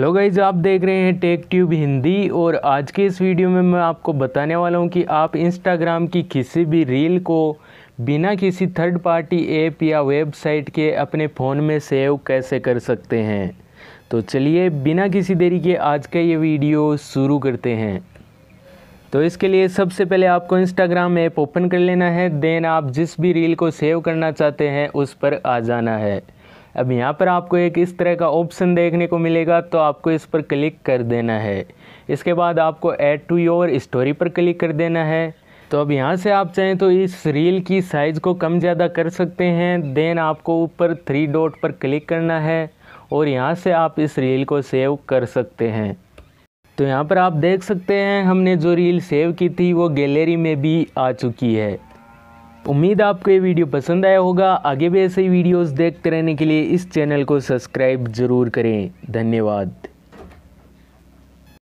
hello guys आप देख रहे हैं टेक ट्यूब हिंदी और आज के इस वीडियो में मैं आपको बताने वाला हूं कि आप इंस्टाग्राम की किसी भी रील को बिना किसी थर्ड पार्टी ऐप या वेबसाइट के अपने फ़ोन में सेव कैसे कर सकते हैं तो चलिए बिना किसी देरी के आज का ये वीडियो शुरू करते हैं तो इसके लिए सबसे पहले आपको इंस्टाग्राम ऐप ओपन कर लेना है देन आप जिस भी रील को सेव करना चाहते हैं उस पर आ जाना है अब यहाँ पर आपको एक इस तरह का ऑप्शन देखने को मिलेगा तो आपको इस पर क्लिक कर देना है इसके बाद आपको ऐड टू योर स्टोरी पर क्लिक कर देना है तो अब यहाँ से आप चाहें तो इस रील की साइज़ को कम ज़्यादा कर सकते हैं देन आपको ऊपर थ्री डॉट पर क्लिक करना है और यहाँ से आप इस रील को सेव कर सकते हैं तो यहाँ पर आप देख सकते हैं हमने जो रील सेव की थी वो गैलरी में भी आ चुकी है उम्मीद आपको ये वीडियो पसंद आया होगा आगे भी ऐसे ही वीडियोस देखते रहने के लिए इस चैनल को सब्सक्राइब ज़रूर करें धन्यवाद